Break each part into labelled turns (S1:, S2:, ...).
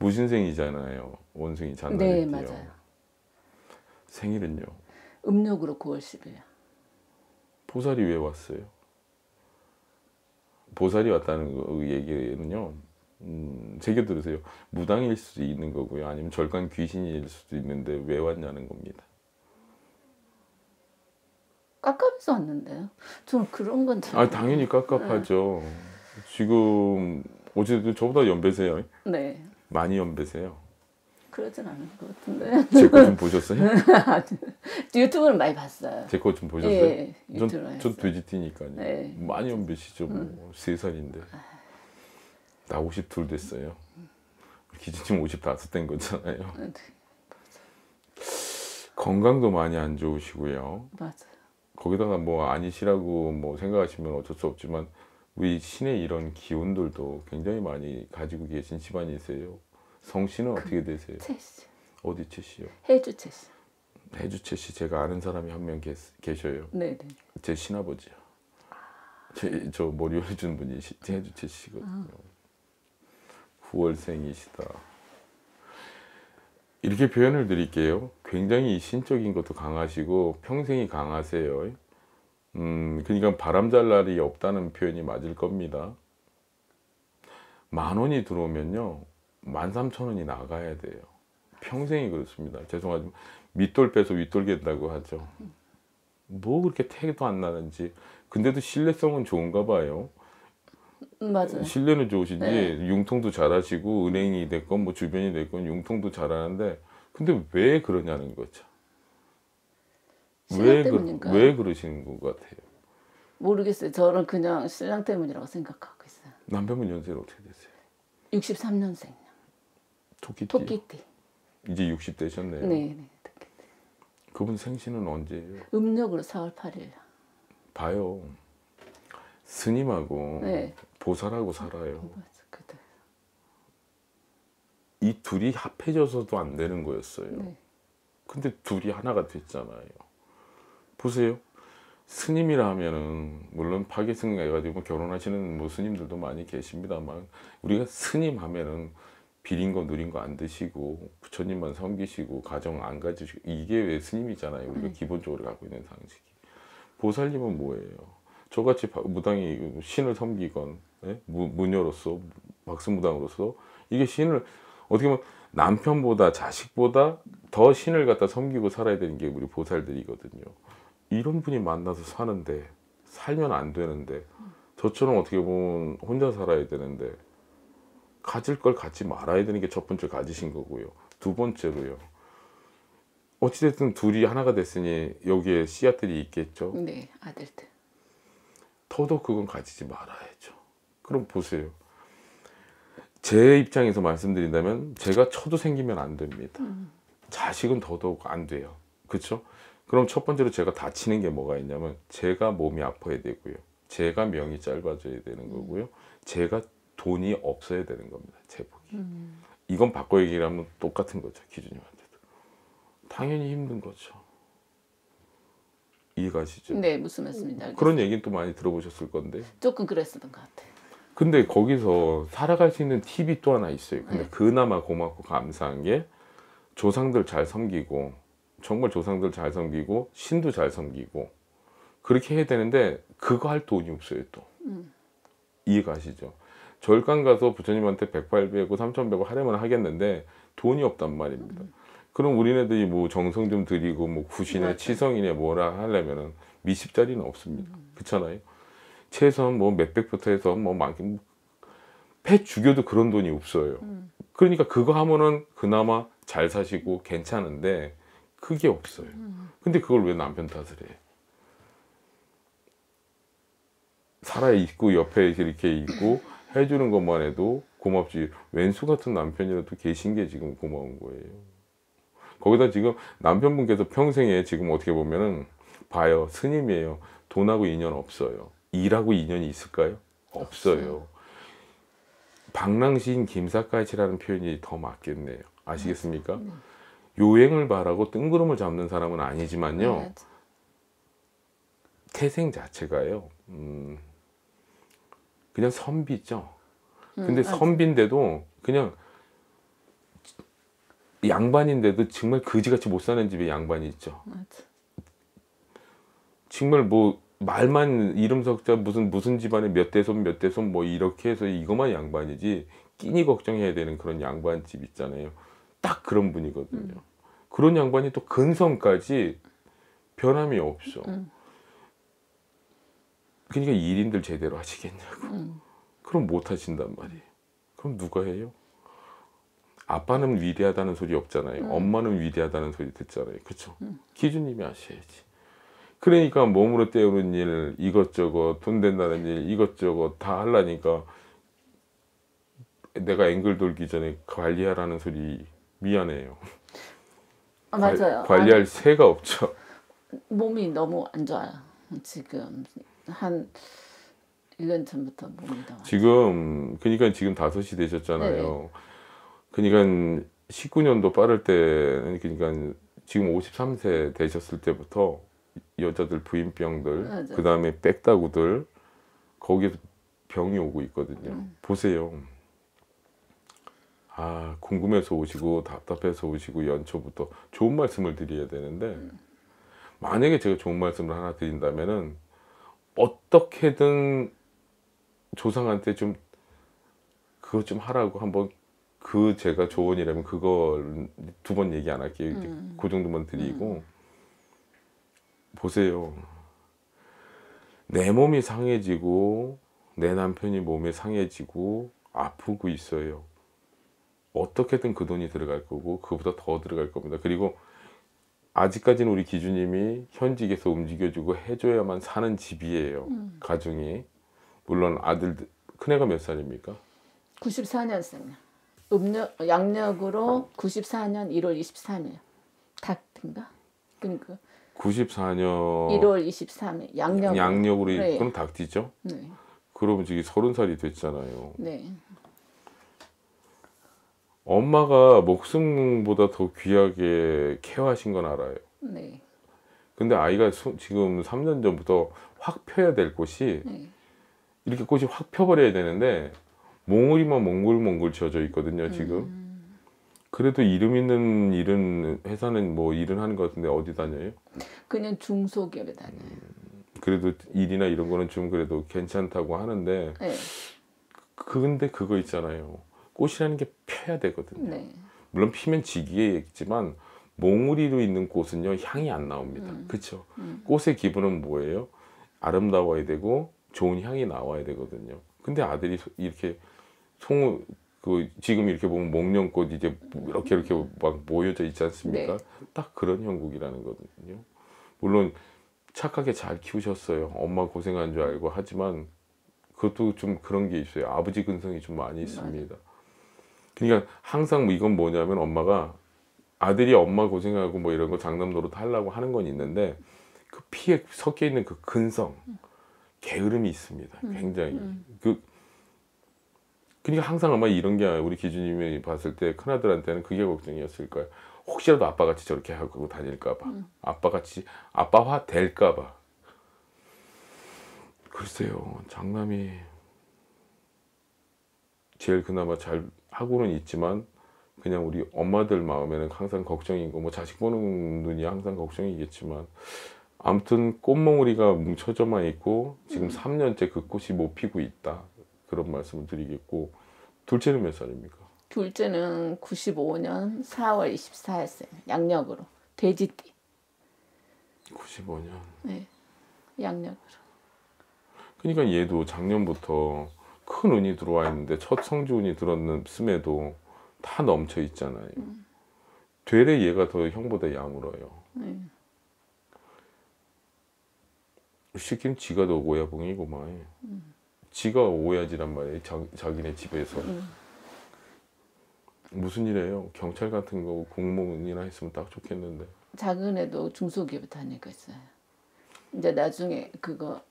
S1: 무신생이잖아요. 원숭이 잔날이 네, 맞아요. 생일은요?
S2: 음력으로 9월 10일.
S1: 보살이 왜 왔어요? 보살이 왔다는 그 얘기는요. 음, 제겨 들으세요. 무당일 수도 있는 거고요. 아니면 절간 귀신일 수도 있는데 왜 왔냐는 겁니다.
S2: 깝깝해서 왔는데요. 좀 그런 건. 아 당연히 깝깝하죠.
S1: 네. 지금 어쨌든 저보다 연배세요. 네. 많이 연배세요.
S2: 그러진 않은 것 같은데. 제 거 좀 보셨어요? 아, 유튜브는 많이 봤어요. 제 거 좀 보셨어요? 예, 예. 전, 전 돼지띠니까요. 예. 많이 연배시죠.
S1: 뭐. 음. 살인데나 52 됐어요. 기준치 55 된 거잖아요. 아, 네. 건강도 많이 안 좋으시고요. 맞아요. 거기다가 뭐 아니시라고 뭐 생각하시면 어쩔 수 없지만 우리 신의 이런 기운들도 굉장히 많이 가지고 계신 집안이세요. 성씨는 그 어떻게 되세요? 채씨. 어디 채씨요? 해주 채씨. 해주 채씨 제가 아는 사람이 한 명 계셔요. 네네. 제 신아버지요. 저 머리 올려준 분이 시, 해주 채씨거든요. 아. 월생이시다 이렇게 표현을 드릴게요. 굉장히 신적인 것도 강하시고 평생이 강하세요. 음, 그러니까 바람잘 날이 없다는 표현이 맞을 겁니다. 만 원이 들어오면요. 만 삼천 원이 나가야 돼요. 평생이 그렇습니다. 죄송하지만 밑돌 빼서 윗돌 갠다고 하죠. 뭐 그렇게 태도 안 나는지. 근데도 신뢰성은 좋은가 봐요. 맞아요. 신뢰는 좋으신지 네. 융통도 잘하시고 은행이 됐건 뭐 주변이 됐건 융통도 잘하는데 근데 왜 그러냐는 거죠.
S2: 왜, 그, 왜
S1: 그러시는 것 같아요?
S2: 모르겠어요. 저는 그냥 신랑 때문이라고 생각하고
S1: 있어요. 남편분 연세는 어떻게 되세요?
S2: 6 3년생요
S1: 토끼띠. 토끼띠. 이제 60대셨네요. 네, 네. 토끼띠. 그분 생신은 언제예요?
S2: 음력으로 4월 8일.
S1: 봐요. 스님하고 네. 보살하고 살아요. 아, 이 둘이 합해져서도 안 되는 거였어요. 네. 근데 둘이 하나가 됐잖아요. 보세요. 스님이라면은 물론 파기승 해가지고 결혼하시는 뭐 스님들도 많이 계십니다만 우리가 스님 하면은 비린 거 누린 거 안 드시고 부처님만 섬기시고 가정 안 가지시고 이게 왜 스님이잖아요 우리가 음. 기본적으로 갖고 있는 상식이 보살님은 뭐예요 저같이 무당이 신을 섬기건 예? 무, 무녀로서 박수무당으로서 이게 신을 어떻게 보면 남편보다 자식보다 더 신을 갖다 섬기고 살아야 되는 게 우리 보살들이거든요 이런 분이 만나서 사는데 살면 안 되는데 저처럼 어떻게 보면 혼자 살아야 되는데 가질 걸 갖지 말아야 되는 게 첫 번째 가지신 거고요. 두 번째로요. 어찌됐든 둘이 하나가 됐으니 여기에 씨앗들이 있겠죠. 네, 아들들. 더더욱 그건 가지지 말아야죠. 그럼 보세요. 제 입장에서 말씀드린다면 제가 쳐도 생기면 안 됩니다. 음. 자식은 더더욱 안 돼요. 그렇죠? 그럼 첫 번째로 제가 다치는 게 뭐가 있냐면 제가 몸이 아파야 되고요. 제가 명이 짧아져야 되는 음. 거고요. 제가 돈이 없어야 되는 겁니다. 제복이. 음. 이건 바꿔 얘기를 하면 똑같은 거죠. 기준이 완전히. 당연히 힘든 거죠. 이해가시죠? 네, 무슨 말씀인지 알 그런 얘기는 또 많이 들어보셨을 건데.
S2: 조금 그랬었던 것 같아요.
S1: 근데 거기서 살아갈 수 있는 팁이 또 하나 있어요. 근데 네. 그나마 고맙고 감사한 게 조상들 잘 섬기고 정말 조상들 잘 섬기고 신도 잘 섬기고 그렇게 해야 되는데 그거 할 돈이 없어요 또 음. 이해가시죠? 절간 가서 부처님한테 108배고 3100고 하려면 하겠는데 돈이 없단 말입니다. 음. 그럼 우리네들이 뭐 정성 좀 드리고 뭐구신에치성이네 뭐라 하려면은 미십자리는 없습니다. 음. 그렇잖아요. 최소한 뭐 몇백부터 해서 뭐많게뭐폐 죽여도 그런 돈이 없어요. 음. 그러니까 그거 하면은 그나마 잘 사시고 괜찮은데 그게 없어요. 근데 그걸 왜 남편 탓을 해? 살아있고 옆에 이렇게 있고 해주는 것만 해도 고맙지. 왼수 같은 남편이라도 계신 게 지금 고마운 거예요. 거기다 지금 남편분께서 평생에 지금 어떻게 보면은 봐요. 스님이에요. 돈하고 인연 없어요. 일하고 인연이 있을까요? 없어요. 방랑시인 김사까지라는 표현이 더 맞겠네요. 아시겠습니까? 네. 요행을 바라고 뜬구름을 잡는 사람은 아니지만요. 네. 태생 자체가요. 음, 그냥 선비죠. 근데 음, 선비인데도 그냥 양반인데도 정말 거지같이 못 사는 집에 양반이 있죠. 맞아. 정말 뭐 말만 이름 석자 무슨 무슨 집안에 몇 대손 몇 대손 뭐 이렇게 해서 이것만 양반이지 끼니 걱정해야 되는 그런 양반집 있잖아요. 딱 그런 분이거든요. 음. 그런 양반이 또 근성까지 변함이 없어. 음. 그러니까 일인들 제대로 하시겠냐고. 음. 그럼 못 하신단 말이에요. 그럼 누가 해요? 아빠는 위대하다는 소리 없잖아요. 음. 엄마는 위대하다는 소리 듣잖아요. 그렇죠? 기준님이 아셔야지. 그러니까 몸으로 때우는 일 이것저것 돈 된다는 일 이것저것 다 하려니까 내가 앵글 돌기 전에 관리하라는 소리 미안해요.
S2: 아,
S3: 맞아요. 관, 리할
S1: 새가 없죠.
S2: 몸이 너무 안 좋아요. 지금 한 1년 전부터 몸이 너
S1: 지금 그러니까 지금 5시 되셨잖아요. 네, 네. 그러니까 19년도 빠를 때 그러니까 지금 53세 되셨을 때부터 여자들 부인병들 그다음에 백다구들 거기 병이 오고 있거든요. 음. 보세요. 아 궁금해서 오시고 답답해서 오시고 연초부터 좋은 말씀을 드려야 되는데 만약에 제가 좋은 말씀을 하나 드린다면은 어떻게든 조상한테 좀 그것 좀 하라고 한번 그 제가 조언이라면 그걸 두 번 얘기 안 할게요. 음. 그 정도만 드리고 음. 보세요. 내 몸이 상해지고 내 남편이 몸이 상해지고 아프고 있어요. 어떻게든 그 돈이 들어갈 거고 그보다 더 들어갈 겁니다. 그리고 아직까지는 우리 기준님이 현직에서 움직여주고 해줘야만 사는 집이에요. 음. 가정이 물론 아들 큰애가 몇 살입니까?
S2: 94년생이요. 음력 양력으로 94년 1월 23일. 닭인가? 그러니까
S1: 94년 1월
S2: 23일 양력 양력으로 그럼 네. 닭띠죠? 네.
S1: 그러면 지금 서른 살이 됐잖아요. 네. 엄마가 목숨보다 더 귀하게 케어하신 건 알아요. 네. 근데 아이가 수, 지금 3년 전부터 확 펴야 될 꽃이 네. 이렇게 꽃이 확 펴버려야 되는데 몽우리만 몽글몽글 지어져 있거든요 지금 음. 그래도 이름 있는 일은 회사는 뭐 일은 하는 것 같은데 어디 다녀요?
S2: 그냥 중소기업에 다녀요 음,
S1: 그래도 일이나 이런 거는 좀 그래도 괜찮다고 하는데 네. 근데 그거 있잖아요 꽃이라는 게 펴야 되거든요. 네. 물론 피면 지기겠지만 몽우리로 있는 꽃은요 향이 안 나옵니다. 음. 그렇죠. 음. 꽃의 기분은 뭐예요? 아름다워야 되고 좋은 향이 나와야 되거든요. 근데 아들이 이렇게 송우 그 지금 이렇게 보면 목련꽃 이제 뭐 이렇게 이렇게 막 모여져 있지 않습니까? 네. 딱 그런 형국이라는 거거든요. 물론 착하게 잘 키우셨어요. 엄마 고생한 줄 알고 하지만 그것도 좀 그런 게 있어요. 아버지 근성이 좀 많이 음, 있습니다. 맞아. 그러니까 항상 뭐 이건 뭐냐면 엄마가 아들이 엄마 고생하고 뭐 이런 거 장남 노릇 하려고 하는 건 있는데 그 피에 섞여 있는 그 근성 게으름이 있습니다. 음. 굉장히 음. 그 그러니까 항상 아마 이런 게 우리 기준님이 봤을 때 큰아들한테는 그게 걱정이었을 거예요. 혹시라도 아빠같이 저렇게 하고 다닐까봐 음. 아빠같이 아빠화 될까봐 글쎄요 장남이 제일 그나마 잘 하고는 있지만 그냥 우리 엄마들 마음에는 항상 걱정이고 뭐 자식 보는 눈이 항상 걱정이겠지만 아무튼 꽃멍울이가 뭉쳐져만 있고 지금 음. 3년째 그 꽃이 못 피고 있다 그런 말씀을 드리겠고 둘째는 몇 살입니까?
S2: 둘째는 95년 4월 24일생 양력으로 돼지띠 95년 네 양력으로
S1: 그러니까 얘도 작년부터 큰 운이 들어와 있는데 첫 성지운이 들었음에도 다 넘쳐 있잖아요. 음. 되레 얘가 더 형보다 야물어요. 음. 네. 시키면 지가 더 오야봉이고만. 음. 지가 오야지란 말이에요. 자, 자기네 집에서. 음. 무슨 일이에요? 경찰 같은 거 공무원이나 했으면 딱 좋겠는데.
S2: 작은 애도 중소기업 다니고 있어요. 이제 나중에 그거.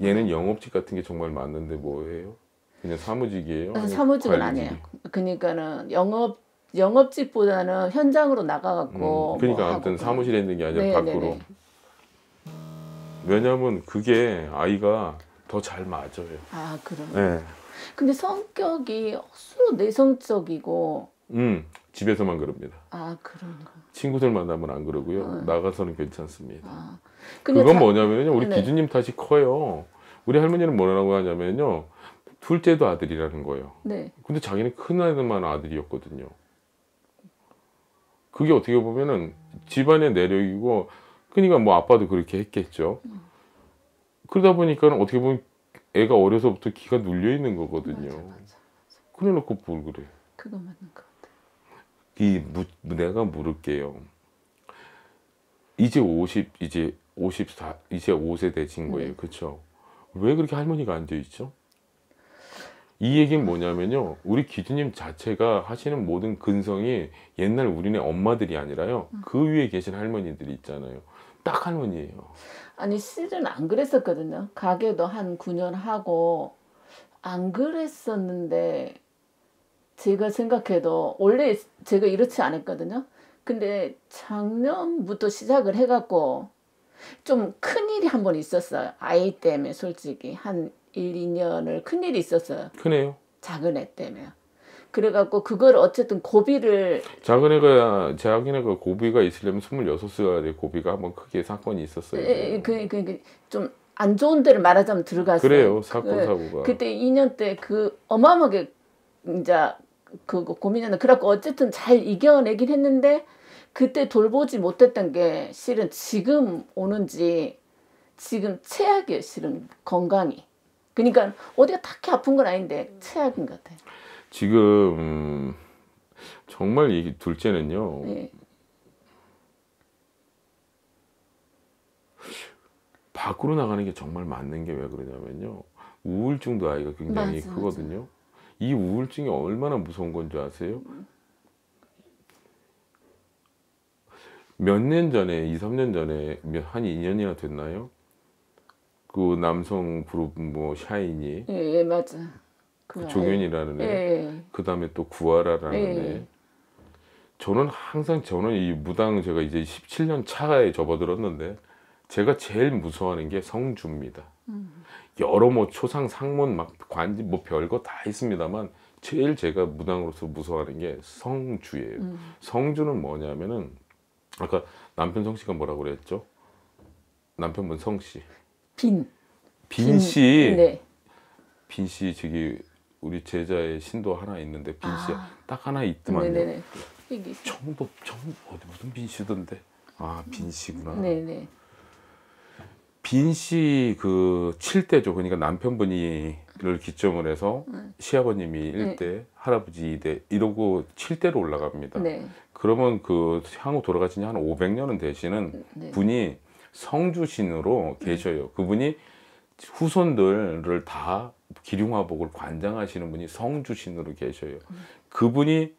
S1: 얘는 영업직 같은 게 정말 맞는데 뭐예요? 그냥 사무직이에요? 아, 사무직은 관리직 아니에요.
S2: 그러니까는 영업 영업직보다는 현장으로 나가갖고 음, 뭐 그러니까 뭐 아무튼
S1: 사무실에 있는 게 아니라 네, 네, 네. 밖으로 왜냐면 그게 아이가 더 잘 맞아요 아 그럼
S2: 네. 근데 성격이 억수로 내성적이고
S1: 음 집에서만 그럽니다
S3: 아 그런가
S1: 친구들 만나면 안 그러고요 음. 나가서는 괜찮습니다
S3: 아, 그건 다, 뭐냐면요 우리 네. 기준님
S1: 탓이 커요 우리 할머니는 뭐라고 하냐면요 둘째도 아들이라는 거예요. 네. 근데 자기는 큰 아들만 아들이었거든요. 그게 어떻게 보면은 집안의 내력이고, 그러니까 뭐 아빠도 그렇게 했겠죠. 그러다 보니까 어떻게 보면 애가 어려서부터 기가 눌려 있는 거거든요. 맞아, 그래놓고 뭘 그래?
S2: 그거 맞는 것 같아.
S1: 이 무, 내가 물을게요. 이제 50 이제 54 이제 5세 되신 거예요, 네. 그렇죠? 왜 그렇게 할머니가 앉아 있죠? 이 얘기는 뭐냐면요. 우리 기준님 자체가 하시는 모든 근성이 옛날 우리네 엄마들이 아니라요. 음. 그 위에 계신 할머니들이 있잖아요. 딱 할머니예요.
S2: 아니 실은 안 그랬었거든요. 가게도 한 9년 하고 안 그랬었는데 제가 생각해도 원래 제가 이렇지 않았거든요. 근데 작년부터 시작을 해갖고 좀 큰 일이 한번 있었어요. 아이 때문에 솔직히 한 1, 2년을 큰일이 있었어요. 큰애요? 작은 애 때문에. 그래갖고 그걸 어쨌든 고비를
S1: 작은 애가 작은 애가 고비가 있으려면 26살에 고비가 한번 크게 사건이 있었어요.
S2: 그, 그, 그 좀 안 좋은 데를 말하자면 들어갔어요. 그래요. 그 사건 그, 사고가. 그때 2년 때 그 어마어마하게 이제 그 고민했는 그래갖고 어쨌든 잘 이겨내긴 했는데 그때 돌보지 못했던 게 실은 지금 오는지 지금 최악이에요. 실은 건강이. 그러니까 어디가 딱히 아픈 건 아닌데 음. 최악인 것같아
S1: 지금 음, 정말 이 둘째는요. 네. 밖으로 나가는 게 정말 맞는 게 왜 그러냐면요. 우울증도 아이가 굉장히 맞아, 크거든요. 맞아. 이 우울증이 얼마나 무서운 건지 아세요? 음. 몇년 전에, 2, 3년 전에 한 2년이나 됐나요? 그 남성 그룹 뭐 샤이니
S2: 예, 예 맞아. 그종현이라는 애. 예, 예.
S1: 그다음에 또 구하라라는 예. 애. 예. 저는 항상 저는 이 무당 제가 이제 17년 차에 접어들었는데 제가 제일 무서워하는 게 성주입니다. 음. 여러 뭐 초상 상문 막 관지 뭐 별거 다 있습니다만 제일 제가 무당으로서 무서워하는 게 성주예요. 음. 성주는 뭐냐면은 아까 남편 성씨가 뭐라고 그랬죠? 남편분 성씨.
S2: 빈. 빈 씨. 네.
S1: 빈씨 저기 우리 제자의 신도 하나 있는데 빈씨 아. 딱 하나 있더만요. 네네네.
S2: 네, 네. 청도 청
S1: 어디 무슨 빈 씨던데. 아, 빈 씨구나. 네네. 빈씨그 7대죠. 그러니까 남편분이를 기점을 해서 음. 네. 시아버님이 1대, 네. 할아버지 2대 이러고 7대로 올라갑니다. 네. 그러면 그 향후 돌아가신 지한 500년은 되시는 음, 네. 분이 성주신으로 네. 계셔요. 그분이 후손들을 다 기륭화복을 관장하시는 분이 성주신으로 계셔요. 음. 그분이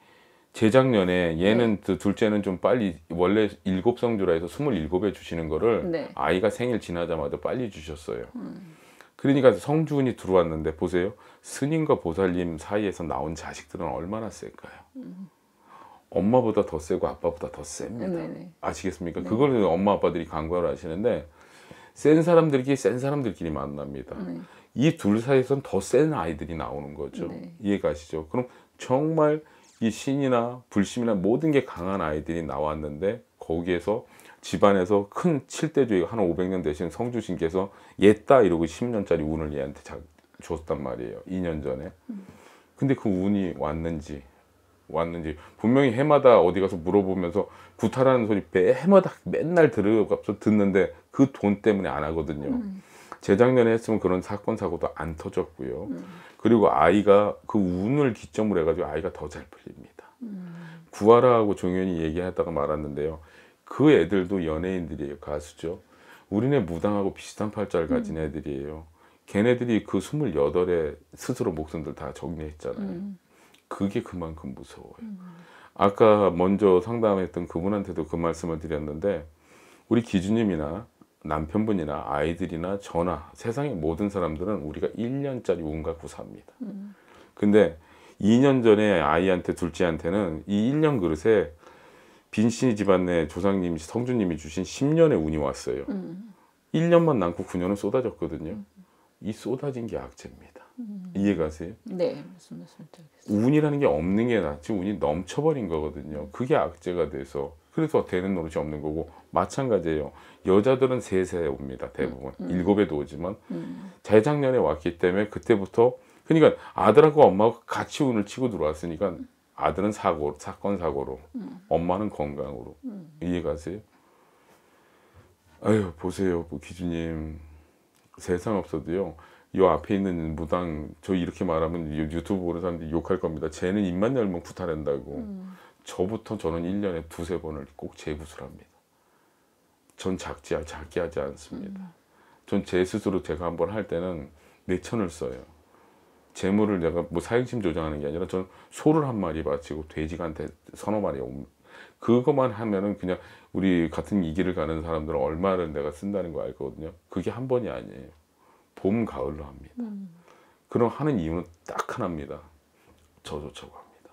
S1: 재작년에 네. 얘는 네. 둘째는 좀 빨리 원래 일곱 성주라 해서 스물일곱에 주시는 거를 네. 아이가 생일 지나자마자 빨리 주셨어요. 음. 그러니까 성주운이 들어왔는데 보세요. 스님과 보살님 사이에서 나온 자식들은 얼마나 셀까요? 음. 엄마보다 더 세고 아빠보다 더 셉니다. 네네. 아시겠습니까? 네. 그걸 엄마 아빠들이 강조를 하시는데 센 사람들끼리 센 사람들끼리 만납니다. 네. 이둘 사이에선 더 센 아이들이 나오는 거죠. 네. 이해가시죠? 그럼 정말 이 신이나 불심이나 모든 게 강한 아이들이 나왔는데 거기에서 집안에서 큰 칠대주의 한 500년 되신 성주신께서 옛다 이러고 10년짜리 운을 얘한테 자, 줬단 말이에요. 2년 전에. 음. 근데 그 운이 왔는지 왔는지 분명히 해마다 어디 가서 물어보면서 구타라는 소리 해마다 맨날 들어면서 듣는데 그 돈 때문에 안 하거든요. 음. 재작년에 했으면 그런 사건 사고도 안 터졌고요. 음. 그리고 아이가 그 운을 기점으로 해가지고 아이가 더 잘 풀립니다. 음. 구하라하고 종현이 얘기하다가 말았는데요. 그 애들도 연예인들이에요. 가수죠. 우리네 무당하고 비슷한 팔자를 가진 음. 애들이에요. 걔네들이 그 28에 스스로 목숨들 다 정리했잖아요. 음. 그게 그만큼 무서워요. 음. 아까 먼저 상담했던 그분한테도 그 말씀을 드렸는데 우리 기준님이나 남편분이나 아이들이나 저나 세상의 모든 사람들은 우리가 1년짜리 운갖 구사입니다. 음. 근데 2년 전에 아이한테 둘째한테는 이 1년 그릇에 빈신이 집안내 조상님이 성주님이 주신 10년의 운이 왔어요. 음. 1년만 남고 9년은 쏟아졌거든요. 음. 이 쏟아진 게 악재입니다. 음. 이해가세요?
S3: 네, 무슨 말씀
S1: 운이라는 게 없는 게 낫지 운이 넘쳐버린 거거든요. 그게 악재가 돼서 그래서 되는 노릇이 없는 거고 마찬가지예요. 여자들은 세세 옵니다. 대부분 음, 음. 일곱에도 오지만 음. 재작년에 왔기 때문에 그때부터 그러니까 아들하고 엄마하 같이 운을 치고 들어왔으니까 아들은 사고 사건 사고로 음. 엄마는 건강으로 음. 이해가세요? 아유 보세요 뭐 기준님 세상 없어도요 요 앞에 있는 무당 저 이렇게 말하면 유튜브 보는 사람들이 욕할 겁니다. 쟤는 입만 열면 구타된다고. 음. 저부터 저는 1년에 두세 번을 꼭 재구술 합니다. 전 작지, 작게하지 않습니다. 음. 전제 스스로 제가 한번 할 때는 내 천을 써요. 재물을 내가 뭐 사행심 조장하는 게 아니라 저는 소를 한 마리 바치고 돼지가 한 서너 마리 옵니다. 그것만 하면은 그냥 우리 같은 이 길을 가는 사람들은 얼마를 내가 쓴다는 거 알거든요. 그게 한 번이 아니에요. 봄, 가을로 합니다. 음. 그럼 하는 이유는 딱 하나입니다. 저도 저고 합니다.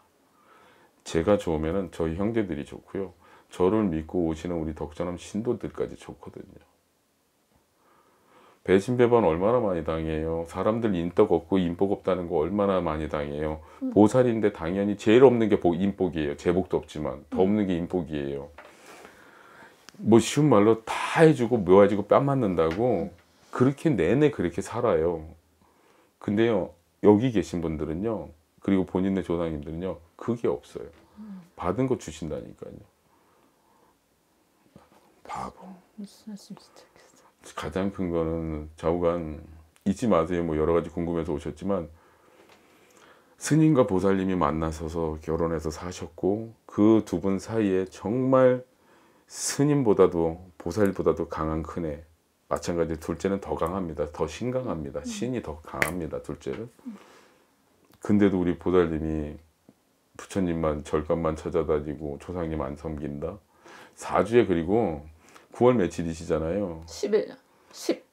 S1: 제가 좋으면 저희 형제들이 좋고요. 저를 믿고 오시는 우리 덕자남 신도들까지 좋거든요. 배신배반 얼마나 많이 당해요. 사람들 인덕 없고 인복 없다는 거 얼마나 많이 당해요. 음. 보살인데 당연히 제일 없는 게 인복이에요. 제복도 없지만 더 음. 없는 게 인복이에요. 뭐 쉬운 말로 다 해주고 묘해지고 뺨 맞는다고 음. 그렇게 내내 그렇게 살아요. 근데요, 여기 계신 분들은요, 그리고 본인의 조상님들은요, 그게 없어요. 받은 거 주신다니까요. 바보. 가장 큰 거는 좌우간 잊지 마세요. 뭐 여러 가지 궁금해서 오셨지만 스님과 보살님이 만나서서 결혼해서 사셨고 그 두 분 사이에 정말 스님보다도 보살보다도 강한 큰애 마찬가지 둘째는 더 강합니다. 더 신강합니다. 음. 신이 더 강합니다. 둘째는. 근데도 우리 보달님이 부처님만 절감만 찾아다니고 조상님 안 섬긴다. 4주에 그리고 9월 며칠이시잖아요.
S2: 10일. 10.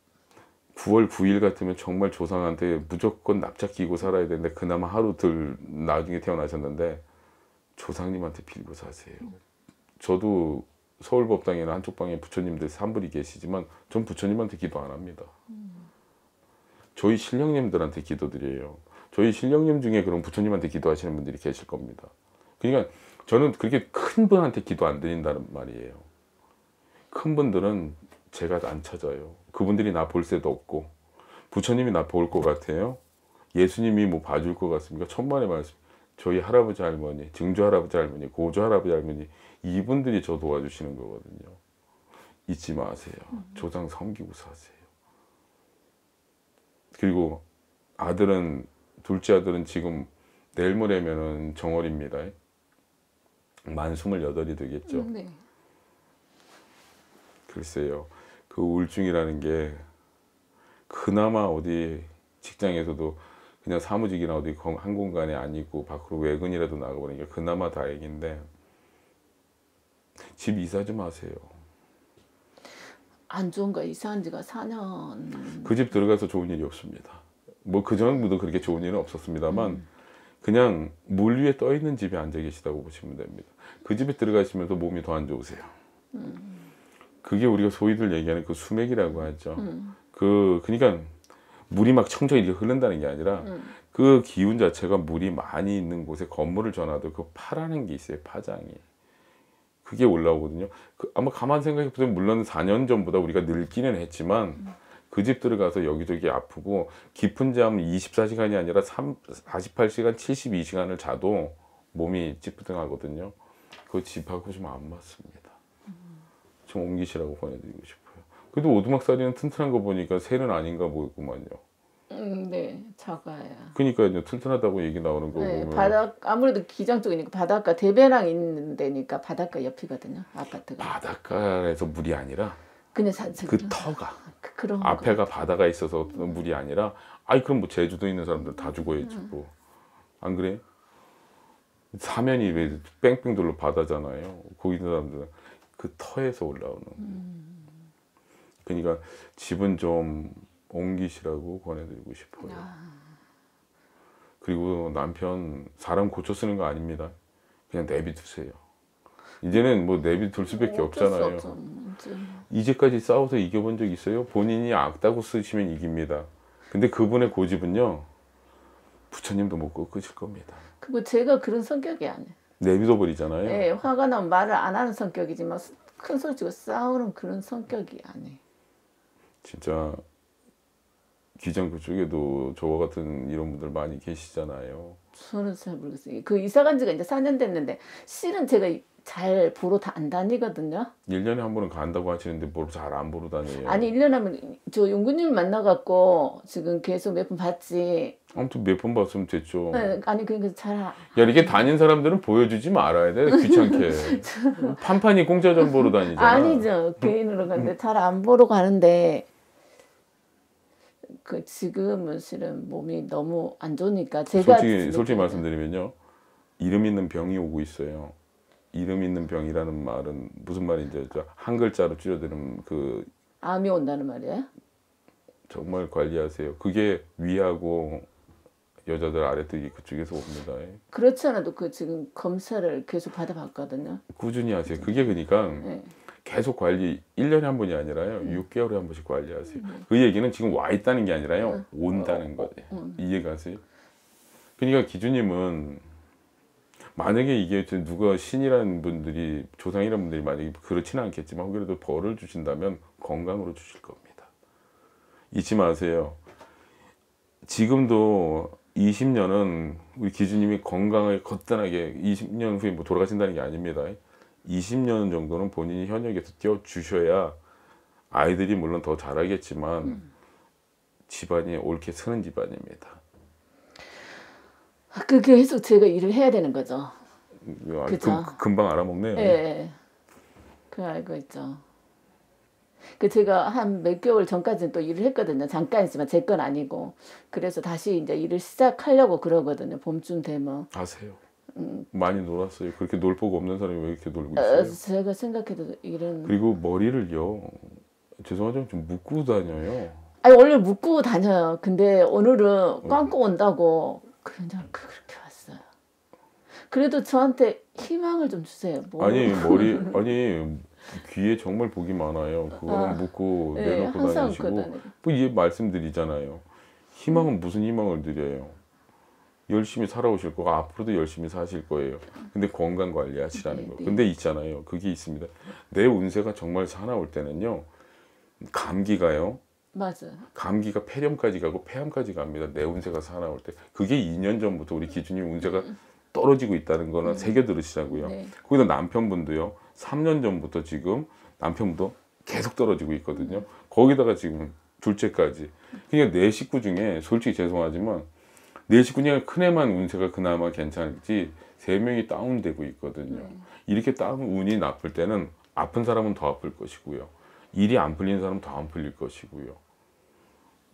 S1: 9월 9일 같으면 정말 조상한테 무조건 납작 끼고 살아야 되는데 그나마 하루 들 나중에 태어나셨는데 조상님한테 빌고 사세요. 음. 저도 서울법당이나 한쪽 방에 부처님들 한 분이 계시지만 전 부처님한테 기도 안 합니다. 저희 신령님들한테 기도드려요. 저희 신령님 중에 그런 부처님한테 기도하시는 분들이 계실 겁니다. 그러니까 저는 그렇게 큰 분한테 기도 안 드린다는 말이에요. 큰 분들은 제가 안 찾아요. 그분들이 나 볼 새도 없고 부처님이 나 볼 것 같아요. 예수님이 뭐 봐줄 것 같습니까? 천만의 말씀. 저희 할아버지 할머니, 증조 할아버지 할머니, 고조 할아버지 할머니 이분들이 저 도와주시는 거거든요. 잊지 마세요. 조상 섬기고 사세요. 그리고 아들은 둘째 아들은 지금 내일 모레면은 정월입니다. 만2 8이 되겠죠. 음, 네. 글쎄요. 그 우울증이라는 게 그나마 어디 직장에서도 그냥 사무직이나 어디 한공간이 아니고 밖으로 외근이라도 나가버리니까 그나마 다행인데 집 이사 좀 하세요.
S2: 안 좋은 거 이사한 지가 4년.
S1: 그 집 들어가서 좋은 일이 없습니다. 뭐 그 전부도 그렇게 좋은 일은 없었습니다만 음. 그냥 물 위에 떠 있는 집에 앉아 계시다고 보시면 됩니다. 그 집에 들어가시면서 몸이 더 안 좋으세요. 음. 그게 우리가 소위들 얘기하는 그 수맥이라고 하죠. 음. 그 그러니까 물이 막 청정히 흐른다는 게 아니라 음. 그 기운 자체가 물이 많이 있는 곳에 건물을 전화도 그 파라는 게 있어요. 파장이. 그게 올라오거든요. 그 아마 가만 생각해 보면 물론 4년 전보다 우리가 늙기는 했지만 음. 그 집들을 가서 여기저기 아프고 깊은 잠 24시간이 아니라 3, 48시간, 72시간을 자도 몸이 찌뿌둥하거든요. 그 집하고 좀 안 맞습니다. 음. 좀 옮기시라고 권해드리고 싶어요. 그래도 오두막살이는 튼튼한 거 보니까 새는 아닌가 보겠구만요
S2: 음, 네, 작아요.
S1: 그니까요 튼튼하다고 얘기 나오는 거 네, 보면 바닥
S2: 아무래도 기장 쪽이니까 바닷가 대배랑 있는 데니까 바닷가 옆이거든요, 아파트가.
S1: 바닷가에서 물이 아니라
S2: 그냥 산책. 그 터가 그, 런 앞에가
S1: 바다가 있어서 물이 아니라, 아이 그럼 뭐 제주도 있는 사람들 다 죽어야지 음. 뭐. 안 그래? 사면이 왜 뺑뺑 돌로 바다잖아요. 거기 있는 사람들그 터에서 올라오는. 음. 그러니까 집은 좀 옮기시라고 권해드리고 싶어요. 아. 그리고 남편 사람 고쳐 쓰는 거 아닙니다. 그냥 내비두세요. 이제는 뭐 내비둘 수밖에 없잖아요. 뭐. 뭐. 이제까지 싸워서 이겨본 적 있어요? 본인이 악다고 쓰시면 이깁니다. 근데 그분의 고집은요. 부처님도 못 꺾으실 겁니다.
S2: 그거 제가 그런 성격이 아니에요.
S1: 내비둬 버리잖아요. 네,
S2: 화가 나면 말을 안 하는 성격이지만 큰 소리치고 싸우는 그런 성격이 아니에요.
S1: 진짜 기장 그쪽에도 저와 같은 이런 분들 많이 계시잖아요.
S2: 저는 잘 모르겠어요. 그 이사 간 지가 이제 4년 됐는데 실은 제가 잘 보러 다 안 다니거든요.
S1: 1년에 한 번은 간다고 하시는데 뭘잘안 보러 다녀요. 아니
S2: 1년 하면 저용군님 만나갖고 지금 계속 몇 번 봤지.
S1: 아무튼 몇 번 봤으면 됐죠. 네,
S2: 아니 그러니까 잘.
S1: 야이게 다닌 사람들은 보여주지 말아야 돼 귀찮게. 저... 판판이 공짜 전 보러 다니잖아. 아니죠
S2: 개인으로 가는데 잘 안 보러 가는데 그 지금은 실은 몸이 너무 안 좋으니까 제가 솔직히 솔직히
S1: 말씀드리면요 이름 있는 병이 오고 있어요. 이름 있는 병이라는 말은 무슨 말인지 한 글자로 줄여드는 그
S2: 암이 온다는 말이에요?
S1: 정말 관리하세요. 그게 위하고 여자들 아래뜨기 그쪽에서 옵니다.
S2: 그렇잖아도 그 지금 검사를 계속 받아봤거든요.
S1: 꾸준히 하세요. 그게 그러니까 네. 계속 관리 1년에 한 번이 아니라요. 음. 6개월에 한 번씩 관리하세요. 음. 그 얘기는 지금 와 있다는 게 아니라요. 음. 온다는 거예요. 음. 어, 어. 이해가세요? 그러니까 기준님은 만약에 이게 누가 신이라는 분들이 조상이라는 분들이 만약에 그렇지는 않겠지만 혹여라도 벌을 주신다면 건강으로 주실 겁니다. 잊지 마세요. 지금도 20년은 우리 기준님이 건강을 거뜬하게 20년 후에 뭐 돌아가신다는 게 아닙니다. 20년 정도는 본인이 현역에서 뛰어주셔야 아이들이 물론 더 잘하겠지만 음. 집안이 옳게 서는 집안입니다.
S2: 그게 계속 제가 일을 해야 되는 거죠. 야,
S1: 음, 그 금, 방 알아먹네요. 예. 예.
S2: 그 알고 있죠. 그 제가 한 몇 개월 전까지는 또 일을 했거든요. 잠깐이지만 제 건 아니고. 그래서 다시 이제 일을 시작하려고 그러거든요. 봄쯤 되면. 아세요? 음.
S1: 많이 놀았어요. 그렇게 놀 보고 없는 사람이 왜 이렇게 놀고 있어요? 어,
S2: 제가 생각해도 이런.
S1: 그리고 머리를요. 죄송하지만 좀 묶고 다녀요.
S2: 아니 원래 묶고 다녀요. 근데 오늘은 꽝고 어, 그 온다고 그냥 그렇게 왔어요. 그래도 저한테 희망을 좀 주세요. 뭐. 아니 머리
S1: 아니 귀에 정말 복이 많아요. 그거 아, 묶고 네, 내놓고 다니시고 뭐이 말씀드리잖아요. 희망은 무슨 희망을 드려요? 열심히 살아오실 거고 앞으로도 열심히 사실 거예요. 근데 건강 관리하시라는 네, 거. 네. 근데 있잖아요. 그게 있습니다. 내 운세가 정말 사나울 때는요. 감기가요. 맞아. 감기가 폐렴까지 가고 폐암까지 갑니다. 내 운세가 살아올 때. 그게 2년 전부터 우리 기준이 운세가 떨어지고 있다는 거는 음. 새겨 들으시자고요 네. 거기다 남편분도요. 3년 전부터 지금 남편분도 계속 떨어지고 있거든요. 거기다가 지금 둘째까지. 그러니까 내 네 식구 중에 솔직히 죄송하지만 내 네 식구 중에 큰애만 운세가 그나마 괜찮을지 세 명이 다운되고 있거든요. 음. 이렇게 다운 운이 나쁠 때는 아픈 사람은 더 아플 것이고요. 일이 안 풀리는 사람 더안 풀릴 것이고요.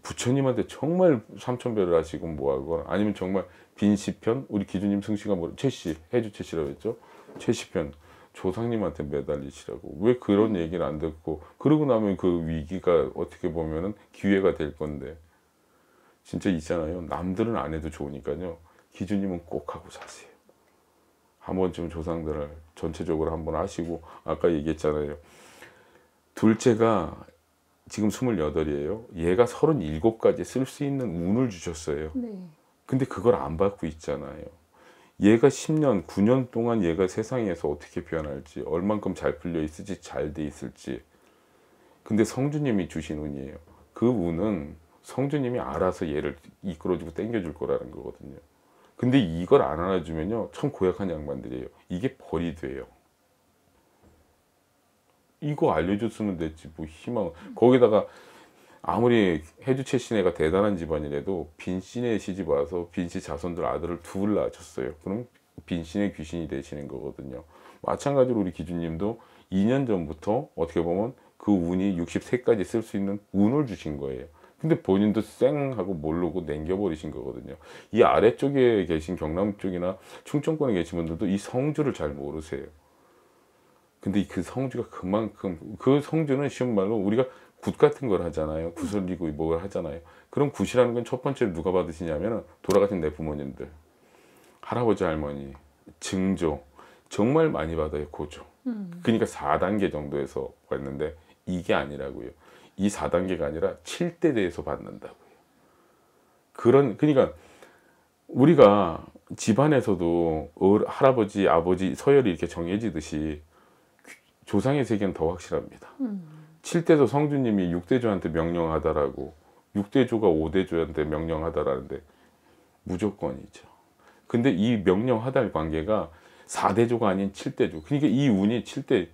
S1: 부처님한테 정말 삼천배를 하시고 뭐하고 아니면 정말 빈 시편 우리 기준님 승씨가 뭐 최씨 해주 최씨라고 했죠. 최시편 조상님한테 매달리시라고 왜 그런 얘기를 안 듣고 그러고 나면 그 위기가 어떻게 보면은 기회가 될 건데 진짜 있잖아요. 남들은 안 해도 좋으니까요. 기준님은 꼭 하고 사세요. 한 번쯤 조상들을 전체적으로 한 번 하시고 아까 얘기했잖아요. 둘째가 지금 28이에요. 얘가 37까지 쓸 수 있는 운을 주셨어요. 네. 근데 그걸 안 받고 있잖아요. 얘가 10년, 9년 동안 얘가 세상에서 어떻게 변할지, 얼만큼 잘 풀려 있을지, 잘 돼 있을지. 근데 성주님이 주신 운이에요. 그 운은 성주님이 알아서 얘를 이끌어주고 땡겨줄 거라는 거거든요. 근데 이걸 안 알아주면요. 참 고약한 양반들이에요. 이게 벌이 돼요. 이거 알려줬으면 됐지 뭐 희망 거기다가 아무리 해주 최 씨네가 대단한 집안이라도 빈 씨네 시집 와서 빈씨 자손들 아들을 둘 낳으셨어요 그럼 빈 씨네 귀신이 되시는 거거든요 마찬가지로 우리 기준님도 2년 전부터 어떻게 보면 그 운이 63까지 쓸 수 있는 운을 주신 거예요 근데 본인도 쌩 하고 모르고 냉겨버리신 거거든요 이 아래쪽에 계신 경남 쪽이나 충청권에 계신 분들도 이 성주를 잘 모르세요 근데 그 성주가 그만큼 그 성주는 쉬운 말로 우리가 굿 같은 걸 하잖아요. 구슬리고 뭘 하잖아요. 그럼 굿이라는 건 첫 번째로 누가 받으시냐면 돌아가신 내 부모님들, 할아버지 할머니, 증조 정말 많이 받아요 고조. 음. 그러니까 4단계 정도에서 왔는데 이게 아니라고요. 이 4단계가 아니라 7대대해서 받는다고요. 그런 그러니까 우리가 집안에서도 할아버지, 아버지, 서열이 이렇게 정해지듯이 조상의 세계는 더 확실합니다. 음. 7대조 성주님이 6대조한테 명령하다라고 6대조가 5대조한테 명령하다라는데 무조건이죠. 근데 이 명령하다의 관계가 4대조가 아닌 7대조. 그러니까 이 운이 7대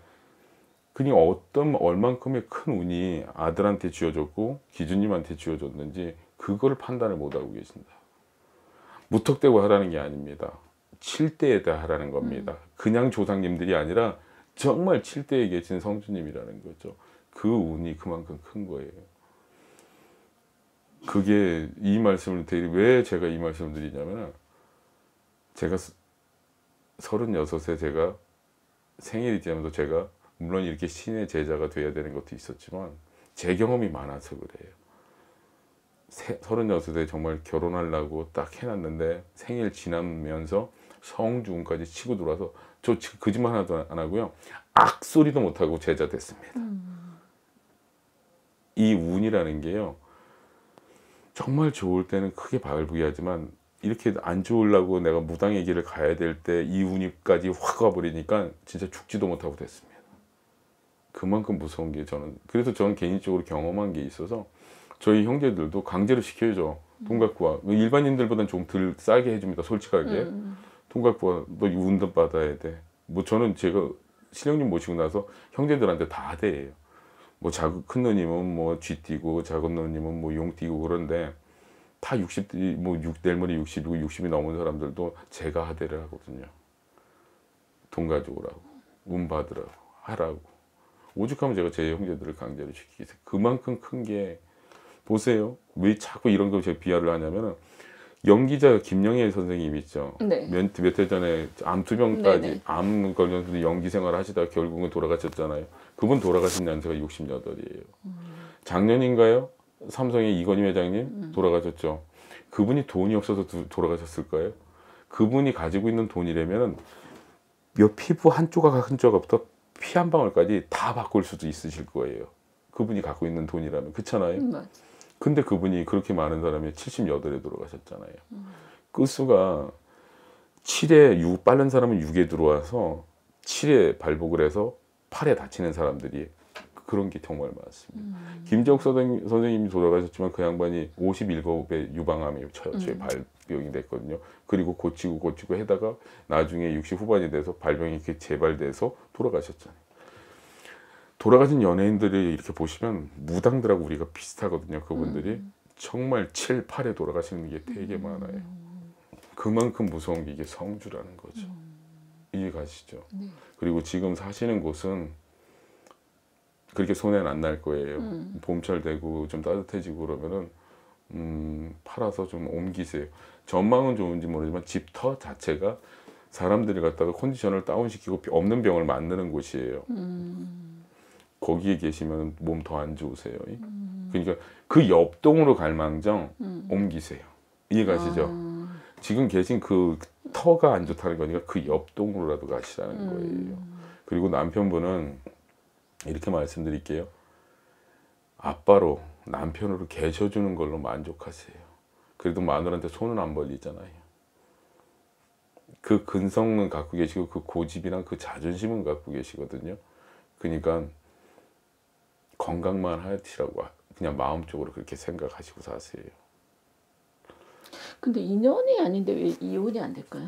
S1: 그니 그러니까 어떤 얼만큼의 큰 운이 아들한테 쥐어졌고 기준님한테 쥐어졌는지 그거 판단을 못하고 계신다. 무턱대고 하라는 게 아닙니다. 7대에다 하라는 겁니다. 음. 그냥 조상님들이 아니라 정말 칠대에 계신 성주님이라는 거죠. 그 운이 그만큼 큰 거예요. 그게 이 말씀을 드리, 왜 제가 이 말씀을 드리냐면, 제가 36세 제가 생일이 되면서 제가, 물론 이렇게 신의 제자가 돼야 되는 것도 있었지만, 제 경험이 많아서 그래요. 36세 정말 결혼하려고 딱 해놨는데, 생일 지나면서 성주까지 치고 들어와서 저 거짓말 그 하나도 안 하고요. 악소리도 못하고 제자 됐습니다. 음. 이 운이라는 게요. 정말 좋을 때는 크게 바글부기하지만 이렇게 안 좋으려고 내가 무당의 길을 가야 될 때 이 운이까지 확 가버리니까 진짜 죽지도 못하고 됐습니다. 그만큼 무서운 게 저는 그래서 저는 개인적으로 경험한 게 있어서 저희 형제들도 강제로 시켜야죠. 돈 음. 갖고 와. 일반인들보다는 좀 덜 싸게 해줍니다. 솔직하게. 음. 통각부가 너이 운돈 받아야 돼. 뭐 저는 제가 신령님 모시고 나서 형제들한테 다 대해요. 뭐 작은 큰 누님은 뭐 쥐띠고 작은 누님은 뭐 용띠고 그런데 다 60띠 뭐 6, 내머리 60이고 60이 넘은 사람들도 제가 하대를 하거든요. 돈 가져오라고 운 받으라고 하라고 오죽하면 제가 제 형제들을 강제로 시키겠어요. 그만큼 큰 게 보세요. 왜 자꾸 이런 걸 제가 비하를 하냐면은 연기자 김영애 선생님 있죠. 네. 몇해 전에 암투병까지 네네. 암 걸려서 네, 네. 연기 생활 하시다 결국은 돌아가셨잖아요. 그분 돌아가신 연세가 68이에요. 음. 작년인가요? 삼성의 이건희 회장님 음. 돌아가셨죠. 그분이 돈이 없어서 두, 돌아가셨을까요? 그분이 가지고 있는 돈이라면 몇 피부 한 조각 한 조각부터 피 한 방울까지 다 바꿀 수도 있으실 거예요. 그분이 갖고 있는 돈이라면 그렇잖아요. 음, 근데 그분이 그렇게 많은 사람이 78에 들어가셨잖아요. 음. 끝수가 그 7에 6, 빠른 사람은 6에 들어와서 7에 발복을 해서 8에 다치는 사람들이 그런 게 정말 많습니다. 음. 김정 선생님, 선생님이 돌아가셨지만 그 양반이 5 1겁의 유방암이 처제 음. 발병이 됐거든요. 그리고 고치고 고치고 해다가 나중에 60 후반이 돼서 발병이 이렇게 재발돼서 돌아가셨잖아요. 돌아가신 연예인들이 이렇게 보시면 무당들하고 우리가 비슷하거든요. 그분들이 음. 정말 7, 8에 돌아가시는 게 되게 음. 많아요. 그만큼 무서운 게 이게 성주라는 거죠. 음. 이해 가시죠? 네. 그리고 지금 사시는 곳은 그렇게 손해는 안 날 거예요. 음. 봄철 되고 좀 따뜻해지고 그러면은 음, 팔아서 좀 옮기세요. 전망은 좋은지 모르지만 집터 자체가 사람들이 갖다가 컨디션을 다운시키고 없는 병을 만드는 곳이에요.
S3: 음.
S1: 거기에 계시면 몸 더 안 좋으세요. 음. 그러니까 그 옆동으로 갈망정 음. 옮기세요. 이해가시죠? 아. 지금 계신 그 터가 안 좋다는 거니까 그 옆동으로라도 가시라는 음. 거예요. 그리고 남편분은 이렇게 말씀드릴게요. 아빠로 남편으로 계셔주는 걸로 만족하세요. 그래도 마누라한테 손은 안 벌리잖아요. 그 근성은 갖고 계시고 그 고집이랑 그 자존심은 갖고 계시거든요. 그러니까 건강만 하시라고 그냥 마음적으로 그렇게 생각하시고 사세요.
S2: 근데 인연이 아닌데 왜 이혼이 안 될까요?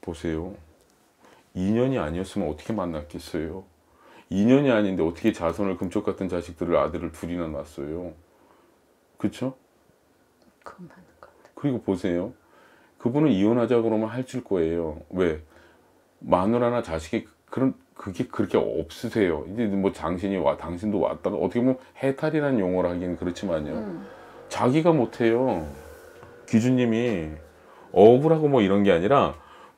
S1: 보세요. 인연이 아니었으면 어떻게 만났겠어요? 인연이 아닌데 어떻게 자손을 금쪽 같은 자식들을 아들을 둘이나 낳았어요? 그쵸? 그건 맞는 건데. 그리고 보세요. 그분은 이혼하자 그러면 할 줄 거예요. 왜? 마누라나 자식이 그런 그게 그렇게 없으세요. 이제 뭐 당신이 와, 당신도 왔다가 어떻게 보면 해탈이라는 용어를 하기 그렇지만요. 음. 자기가 못해요. 기준님이 억울하고 뭐 이런 게 아니라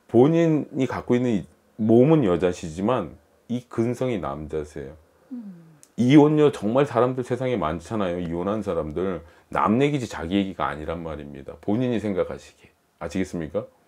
S1: 본인이 갖고 있는 몸은 여자시지만 이 근성이 남자세요. 음. 이혼녀 정말 사람들 세상에 많잖아요. 이혼한 사람들 남 얘기지 자기 얘기가 아니란 말입니다. 본인이 생각하시기 아시겠습니까?